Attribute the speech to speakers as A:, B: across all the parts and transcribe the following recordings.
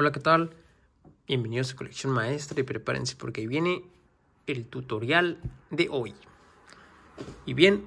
A: Hola, ¿qué tal? Bienvenidos a Colección Maestra y prepárense porque viene el tutorial de hoy. Y bien,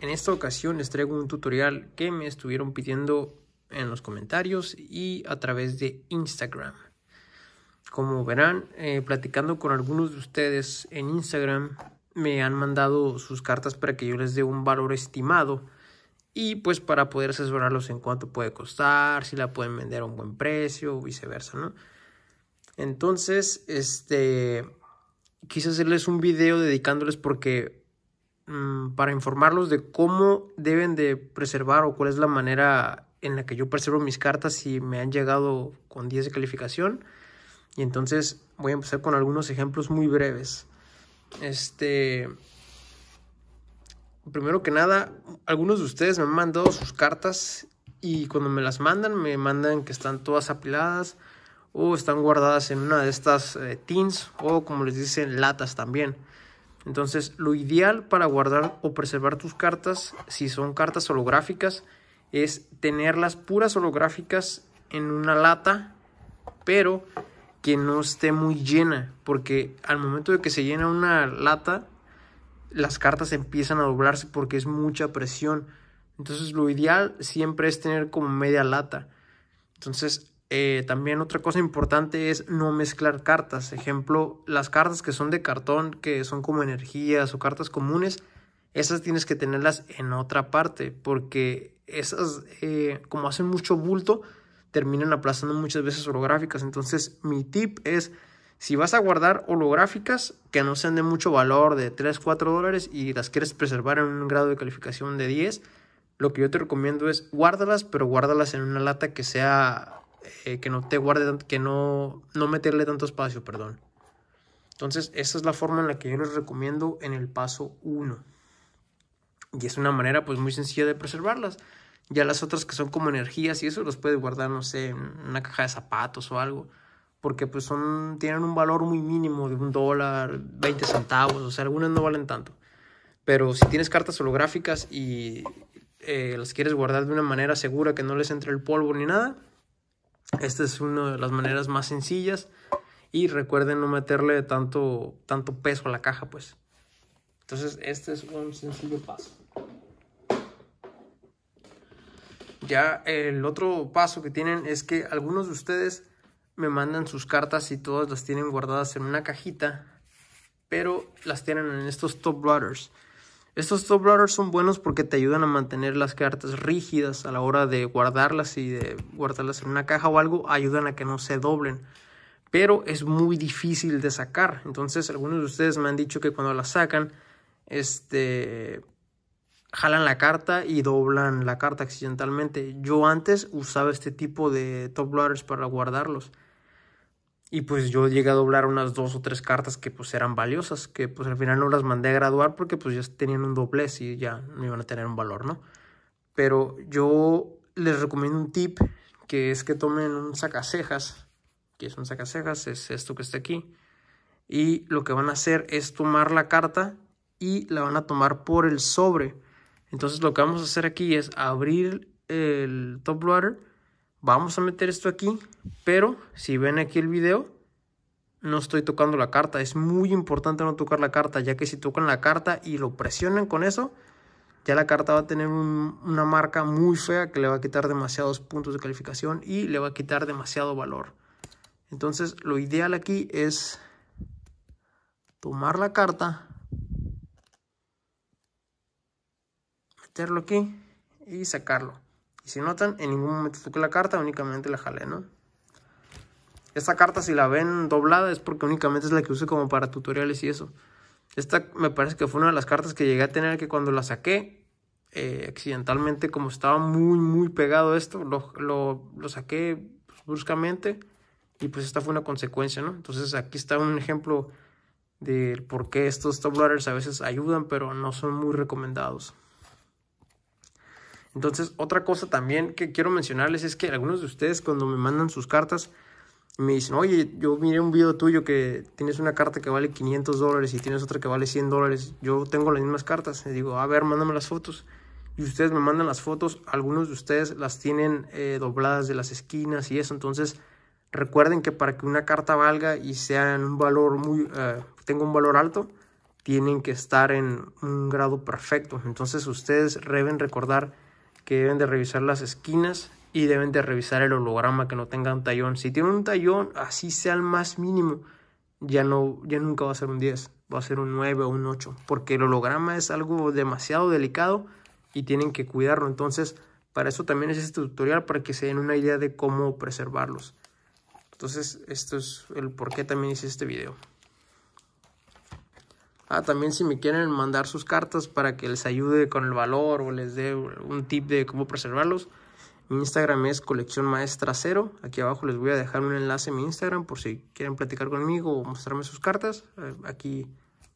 A: en esta ocasión les traigo un tutorial que me estuvieron pidiendo en los comentarios y a través de Instagram. Como verán, eh, platicando con algunos de ustedes en Instagram, me han mandado sus cartas para que yo les dé un valor estimado y pues para poder asesorarlos en cuánto puede costar, si la pueden vender a un buen precio o viceversa, ¿no? Entonces, este, quise hacerles un video dedicándoles porque mm, para informarlos de cómo deben de preservar o cuál es la manera en la que yo preservo mis cartas si me han llegado con 10 de calificación. Y entonces voy a empezar con algunos ejemplos muy breves. Este, primero que nada, algunos de ustedes me han mandado sus cartas y cuando me las mandan, me mandan que están todas apiladas o están guardadas en una de estas eh, tins o como les dicen latas también. Entonces, lo ideal para guardar o preservar tus cartas, si son cartas holográficas, es tenerlas puras holográficas en una lata, pero que no esté muy llena, porque al momento de que se llena una lata, las cartas empiezan a doblarse porque es mucha presión. Entonces lo ideal siempre es tener como media lata. Entonces eh, también otra cosa importante es no mezclar cartas. Ejemplo, las cartas que son de cartón, que son como energías o cartas comunes, esas tienes que tenerlas en otra parte porque esas eh, como hacen mucho bulto terminan aplazando muchas veces holográficas. Entonces mi tip es si vas a guardar holográficas que no sean de mucho valor, de 3, 4 dólares, y las quieres preservar en un grado de calificación de 10, lo que yo te recomiendo es guárdalas, pero guárdalas en una lata que sea, eh, que no te guarde, que no, no meterle tanto espacio, perdón. Entonces, esa es la forma en la que yo les recomiendo en el paso 1. Y es una manera pues muy sencilla de preservarlas. Ya las otras que son como energías y eso los puedes guardar, no sé, en una caja de zapatos o algo porque pues son, tienen un valor muy mínimo de un dólar, 20 centavos, o sea, algunas no valen tanto. Pero si tienes cartas holográficas y eh, las quieres guardar de una manera segura que no les entre el polvo ni nada, esta es una de las maneras más sencillas. Y recuerden no meterle tanto, tanto peso a la caja, pues. Entonces, este es un sencillo paso. Ya el otro paso que tienen es que algunos de ustedes me mandan sus cartas y todas las tienen guardadas en una cajita, pero las tienen en estos top loaders. Estos top loaders son buenos porque te ayudan a mantener las cartas rígidas a la hora de guardarlas y de guardarlas en una caja o algo, ayudan a que no se doblen. Pero es muy difícil de sacar. Entonces, algunos de ustedes me han dicho que cuando las sacan, este jalan la carta y doblan la carta accidentalmente. Yo antes usaba este tipo de top loaders para guardarlos, y pues yo llegué a doblar unas dos o tres cartas que pues eran valiosas, que pues al final no las mandé a graduar porque pues ya tenían un doblez y ya no iban a tener un valor, ¿no? Pero yo les recomiendo un tip que es que tomen un sacacejas, que es un sacacejas, es esto que está aquí. Y lo que van a hacer es tomar la carta y la van a tomar por el sobre. Entonces lo que vamos a hacer aquí es abrir el top loader vamos a meter esto aquí, pero si ven aquí el video, no estoy tocando la carta. Es muy importante no tocar la carta, ya que si tocan la carta y lo presionan con eso, ya la carta va a tener una marca muy fea que le va a quitar demasiados puntos de calificación y le va a quitar demasiado valor. Entonces lo ideal aquí es tomar la carta, meterlo aquí y sacarlo. Y si notan, en ningún momento toqué la carta, únicamente la jalé, ¿no? Esta carta si la ven doblada es porque únicamente es la que usé como para tutoriales y eso. Esta me parece que fue una de las cartas que llegué a tener que cuando la saqué, eh, accidentalmente como estaba muy muy pegado esto, lo, saqué pues, bruscamente y pues esta fue una consecuencia, ¿no? Entonces aquí está un ejemplo del por qué estos top a veces ayudan pero no son muy recomendados. Entonces, otra cosa también que quiero mencionarles es que algunos de ustedes cuando me mandan sus cartas me dicen, oye, yo miré un video tuyo que tienes una carta que vale 500 dólares y tienes otra que vale 100 dólares. Yo tengo las mismas cartas. Les digo, a ver, mándame las fotos. Y ustedes me mandan las fotos. Algunos de ustedes las tienen eh, dobladas de las esquinas y eso. Entonces, recuerden que para que una carta valga y sea en un valor muy, eh, tenga un valor alto, tienen que estar en un grado perfecto. Entonces, ustedes deben recordar que deben de revisar las esquinas y deben de revisar el holograma que no tenga un tallón. Si tiene un tallón, así sea el más mínimo, ya, no, ya nunca va a ser un 10, va a ser un 9 o un 8, porque el holograma es algo demasiado delicado y tienen que cuidarlo. Entonces, para eso también es este tutorial, para que se den una idea de cómo preservarlos. Entonces, esto es el por qué también hice este video. Ah, también si me quieren mandar sus cartas para que les ayude con el valor o les dé un tip de cómo preservarlos. Mi Instagram es colección maestra cero. Aquí abajo les voy a dejar un enlace a mi Instagram por si quieren platicar conmigo o mostrarme sus cartas. Eh, aquí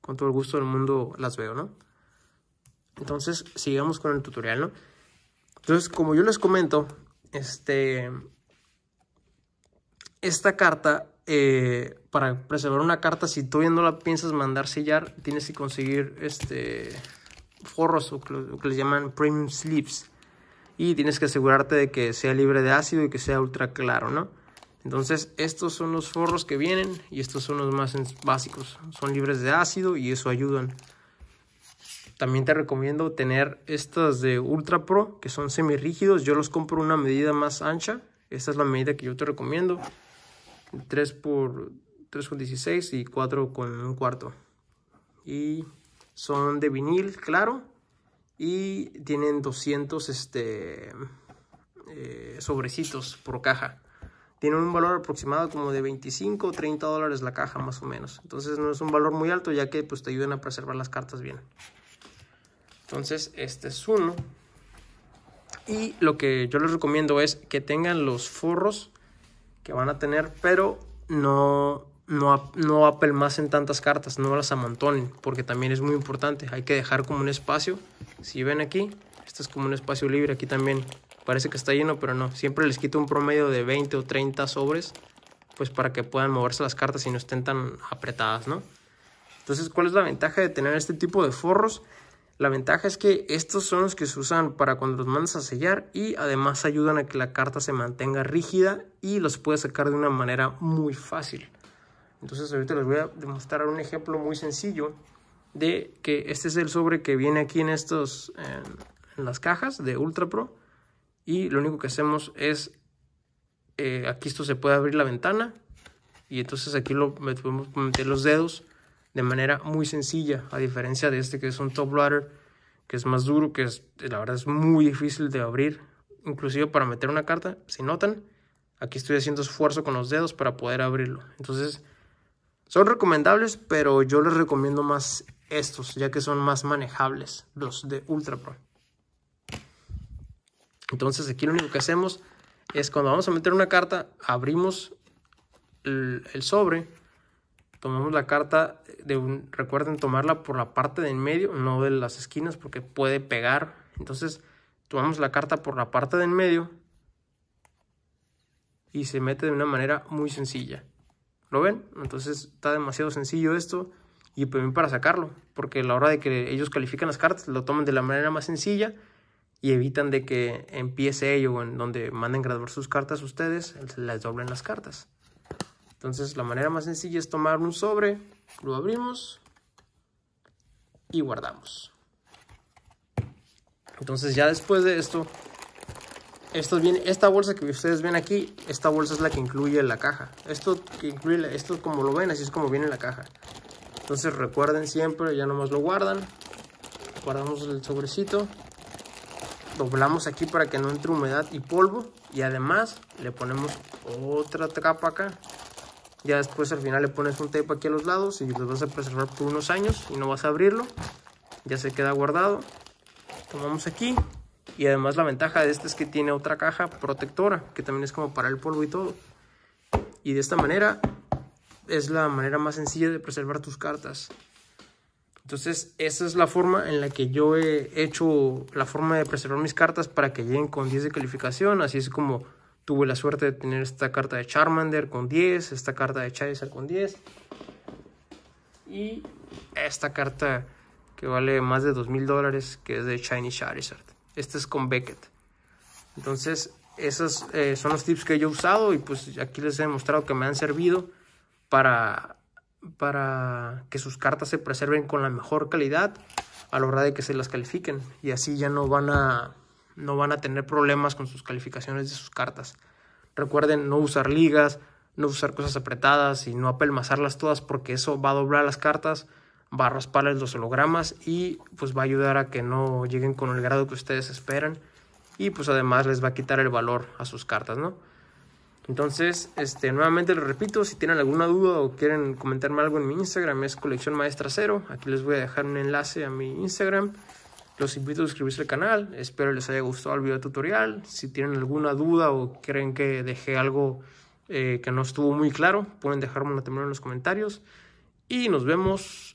A: con todo el gusto del mundo las veo, ¿no? Entonces, sigamos con el tutorial, ¿no? Entonces, como yo les comento, este, esta carta eh, para preservar una carta, si tú y no la piensas mandar sellar, tienes que conseguir este forros o que, que les llaman premium sleeves. Y tienes que asegurarte de que sea libre de ácido y que sea ultra claro, ¿no? Entonces, estos son los forros que vienen y estos son los más básicos. Son libres de ácido y eso ayudan. También te recomiendo tener estas de Ultra Pro, que son semirrígidos. Yo los compro una medida más ancha. Esta es la medida que yo te recomiendo. 3 por 3,16 y 4 con un cuarto. Y son de vinil, claro. Y tienen 200 este, eh, sobrecitos por caja. Tienen un valor aproximado como de 25 o 30 dólares la caja más o menos. Entonces no es un valor muy alto ya que pues te ayudan a preservar las cartas bien. Entonces este es uno. Y lo que yo les recomiendo es que tengan los forros que van a tener, pero no no, no en tantas cartas, no las amontonen, porque también es muy importante. Hay que dejar como un espacio. Si ven aquí, esto es como un espacio libre. Aquí también parece que está lleno, pero no. Siempre les quito un promedio de 20 o 30 sobres, pues para que puedan moverse las cartas y no estén tan apretadas, ¿no? Entonces, ¿cuál es la ventaja de tener este tipo de forros? La ventaja es que estos son los que se usan para cuando los mandas a sellar y además ayudan a que la carta se mantenga rígida y los puedes sacar de una manera muy fácil. Entonces ahorita les voy a demostrar un ejemplo muy sencillo de que este es el sobre que viene aquí en estos en, las cajas de Ultra Pro y lo único que hacemos es eh, aquí esto se puede abrir la ventana y entonces aquí lo podemos meter los dedos de manera muy sencilla a diferencia de este que es un top loader que es más duro que es la verdad es muy difícil de abrir inclusive para meter una carta si notan aquí estoy haciendo esfuerzo con los dedos para poder abrirlo entonces son recomendables, pero yo les recomiendo más estos, ya que son más manejables, los de Ultra Pro. Entonces aquí lo único que hacemos es cuando vamos a meter una carta, abrimos el, sobre, tomamos la carta, de un, recuerden tomarla por la parte de en medio, no de las esquinas porque puede pegar. Entonces tomamos la carta por la parte de en medio y se mete de una manera muy sencilla. ¿Lo ven? Entonces está demasiado sencillo esto y también pues, para sacarlo, porque a la hora de que ellos califican las cartas, lo toman de la manera más sencilla y evitan de que empiece ello en donde manden graduar sus cartas ustedes, les doblen las cartas. Entonces la manera más sencilla es tomar un sobre, lo abrimos y guardamos. Entonces ya después de esto esta bolsa que ustedes ven aquí, esta bolsa es la que incluye la caja. Esto que incluye, esto como lo ven, así es como viene la caja. Entonces recuerden siempre, ya nomás lo guardan. Guardamos el sobrecito. Doblamos aquí para que no entre humedad y polvo. Y además le ponemos otra tapa acá. Ya después al final le pones un tape aquí a los lados y lo vas a preservar por unos años y no vas a abrirlo. Ya se queda guardado. Tomamos aquí, y además la ventaja de este es que tiene otra caja protectora, que también es como para el polvo y todo. Y de esta manera es la manera más sencilla de preservar tus cartas. Entonces, esa es la forma en la que yo he hecho la forma de preservar mis cartas para que lleguen con 10 de calificación. Así es como tuve la suerte de tener esta carta de Charmander con 10, esta carta de Charizard con 10 y esta carta que vale más de 2.000 dólares que es de Shiny Charizard. Este es con Beckett. Entonces, esos eh, son los tips que yo he usado y pues aquí les he demostrado que me han servido para, para que sus cartas se preserven con la mejor calidad a la hora de que se las califiquen y así ya no van a, no van a tener problemas con sus calificaciones de sus cartas. Recuerden no usar ligas, no usar cosas apretadas y no apelmazarlas todas porque eso va a doblar las cartas va a rasparles los hologramas y pues va a ayudar a que no lleguen con el grado que ustedes esperan y pues además les va a quitar el valor a sus cartas, ¿no? Entonces, este, nuevamente les repito, si tienen alguna duda o quieren comentarme algo en mi Instagram, es Colección Maestra Cero. Aquí les voy a dejar un enlace a mi Instagram. Los invito a suscribirse al canal. Espero les haya gustado el video tutorial. Si tienen alguna duda o creen que dejé algo eh, que no estuvo muy claro, pueden dejarme una también en los comentarios. Y nos vemos